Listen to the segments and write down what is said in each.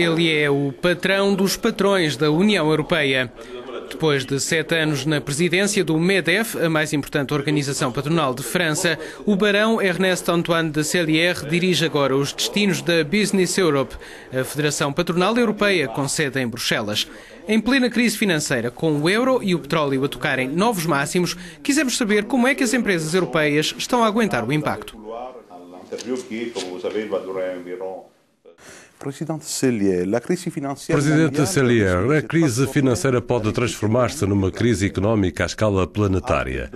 Ele é o patrão dos patrões da União Europeia. Depois de sete anos na presidência do MEDEF, a mais importante organização patronal de França, o barão Ernest Antoine de Cellier dirige agora os destinos da Business Europe, a Federação Patronal Europeia com sede em Bruxelas. Em plena crise financeira, com o euro e o petróleo a tocarem novos máximos, quisemos saber como é que as empresas europeias estão a aguentar o impacto. Presidente Salier, a crise financeira pode transformar-se numa crise económica à escala planetária.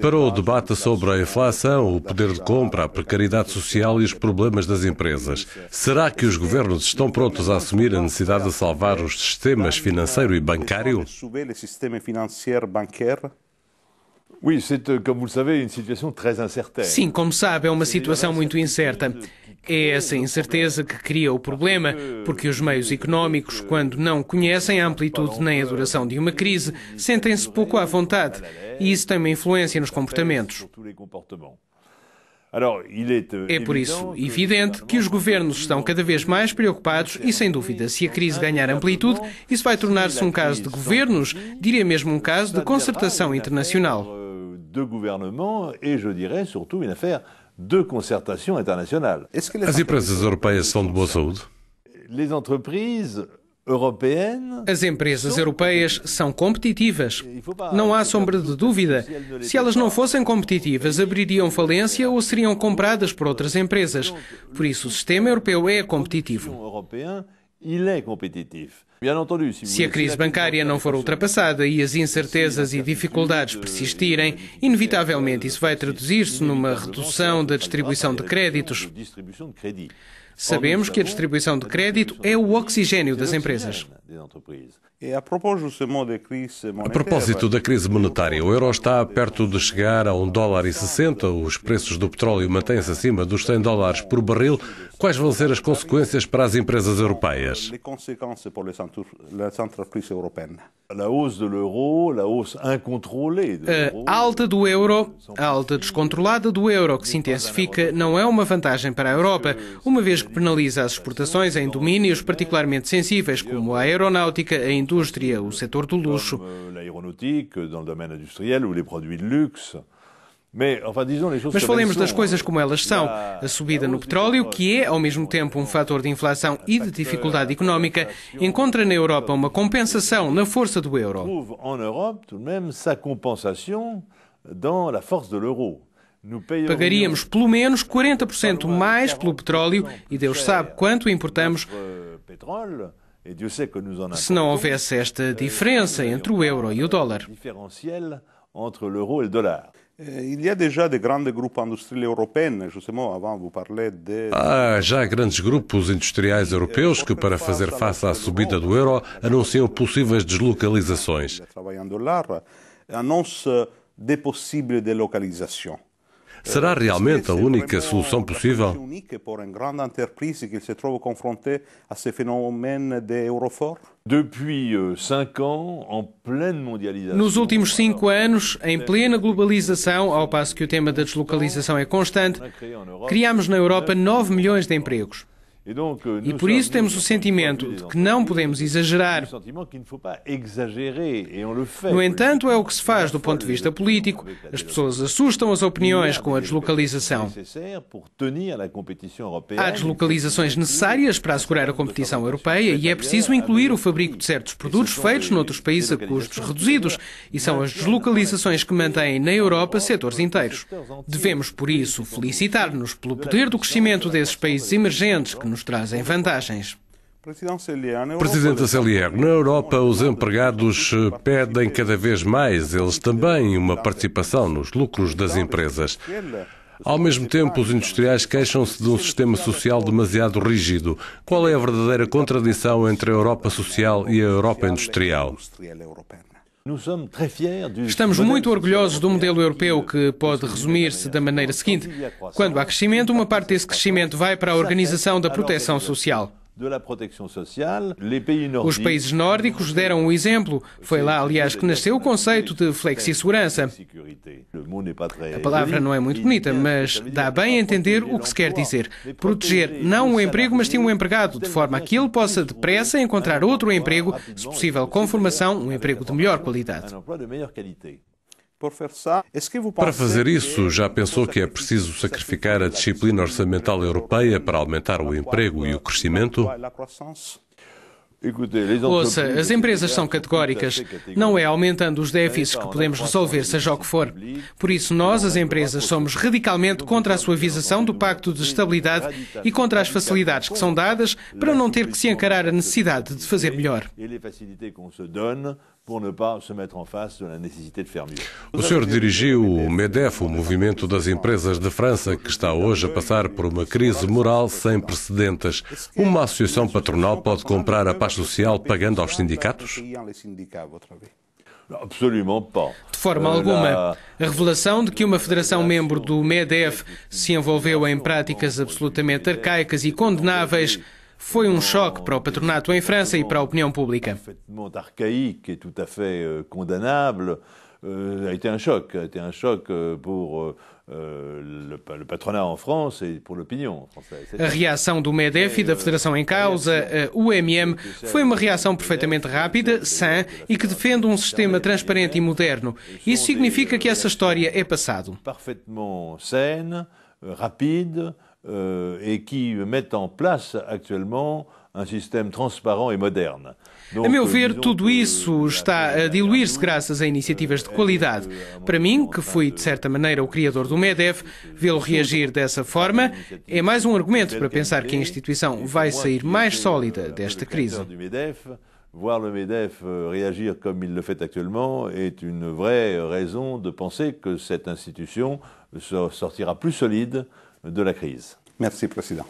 Para o debate sobre a inflação, o poder de compra, a precariedade social e os problemas das empresas, será que os governos estão prontos a assumir a necessidade de salvar os sistemas financeiro e bancário? Euh, Sim, como sabe, é uma situação muito incerta. É essa incerteza que cria o problema, porque os meios económicos, quando não conhecem a amplitude nem a duração de uma crise, sentem-se pouco à vontade e isso tem uma influência nos comportamentos. Euh, é por isso evidente que os governos estão cada vez mais preocupados e, sem dúvida, se a crise ganhar amplitude, isso vai tornar-se um caso de governos, diria mesmo um caso de concertação internacional de gouvernement et, je dirais, surtout une affaire de concertation internationale. As empresas europeias são de boa saúde? Les entreprises as empresas europeias são competitivas. Não há sombra de dúvida. Se elas não fossem competitivas, abririam falência ou seriam compradas por outras empresas. Por isso, o sistema europeu é competitivo. europeu é competitivo. Se a crise é bancária não for ultrapassada e as incertezas e dificuldades persistirem, inevitavelmente isso vai traduzir-se numa redução da distribuição de créditos. Sabemos que a distribuição de crédito é o oxigênio das empresas. A propósito da crise monetária, o euro está perto de chegar a 1 dólar e 60, os preços do petróleo mantêm-se acima dos 100 dólares por barril. Quais vão ser as consequências para as empresas europeias? A alta do euro, a alta descontrolada do euro que se intensifica, não é uma vantagem para a Europa, uma vez penaliza as exportações em domínios particularmente sensíveis, como a aeronáutica, a indústria, o setor do luxo. Mas falemos das coisas como elas são. A subida no petróleo, que é ao mesmo tempo um fator de inflação e de dificuldade económica, encontra na Europa uma compensação na força do euro. Pagaríamos pelo menos 40% mais pelo eh, petróleo e Deus sabe quanto importamos. Se não houvesse esta eh, diferença entre o euro e o dólar. Eh, Há já grandes grupos industriais europeus que, para fazer face à subida do euro, anunciam possíveis deslocalizações. Será eh, realmente a é única solução possível? Eh, Nos últimos cinco anos, em plena globalização, ao passo que o tema da deslocalização é constante, criamos na Europa 9 milhões de empregos. E euh, por isso temos o sentimento de que não podemos exagerar. No entanto, é o que se faz do ponto de vista político. As pessoas assustam as opiniões com a deslocalização. Há deslocalizações necessárias para assegurar a competição europeia e é preciso incluir o fabrico de certos produtos feitos noutros países a custos reduzidos. E são as deslocalizações que mantêm na Europa setores inteiros. Devemos, por isso, felicitar-nos pelo poder do crescimento desses países emergentes que nos nos trazem vantagens. Presidente da na Europa os empregados eh, pedem cada vez mais, eles também, uma participação nos lucros das empresas. Ao mesmo tempo, os industriais queixam-se de um sistema social demasiado rígido. Qual é a verdadeira contradição entre a Europa social e a Europa industrial? Estamos muito orgulhosos do modelo europeu que pode resumir-se da maneira seguinte: quando há crescimento, uma parte desse crescimento vai para a organização da proteção social. Os países nórdicos deram o um exemplo. Foi lá, aliás, que nasceu o conceito de flexi-segurança. A palavra não é muito bonita, mas dá bem a entender o que se quer dizer. Proteger não o emprego, mas sim o empregado, de forma a que ele possa depressa encontrar outro emprego, se possível com formação, um emprego de melhor qualidade. Para fazer isso, já pensou que é preciso sacrificar a disciplina orçamental europeia para aumentar o emprego e o crescimento? Ouça, as empresas são categóricas. Não é aumentando os déficits que podemos resolver, seja o que for. Por isso, nós, as empresas, somos radicalmente contra a suavização do Pacto de Estabilidade e contra as facilidades que são dadas para não ter que se encarar a necessidade de fazer melhor. O senhor dirigiu o MEDEF, o Movimento das Empresas de França, que está hoje a passar por uma crise moral sem precedentes. Uma associação patronal pode comprar a paz social pagando aos sindicatos? De forma alguma. A revelação de que uma federação membro do MEDEF se envolveu em práticas absolutamente arcaicas e condenáveis foi um choque para o patronato em França e para a opinião pública. É arcaique et tout à fait euh, condamnable. Euh, a été un choc, a été un choc euh, pour le, patronat en France et pour l'opinion française. A reação do MEDEF e da Federação em Causa, a UMM, foi uma reação perfeitamente rápida, sã e que defende um sistema transparente e moderno. Isso significa que essa história é passado. Parfaitement saine, rapide, euh, et qui mettent en place actuellement um sistema transparente e moderno. a meu ver, tudo isso está a diluir-se graças a iniciativas de qualidade. Euh, para mim, que fui de certa maneira o criador do MEDEF, vê-lo reagir dessa forma é mais um argumento para pensar que a instituição é vai sair mais sólida eh, desta crise. Voir le MEDEF euh, réagir comme il le faz atualmente é uma verdadeira razão de pensar que esta instituição sortirá mais sólida. de la crise. Merci, Président.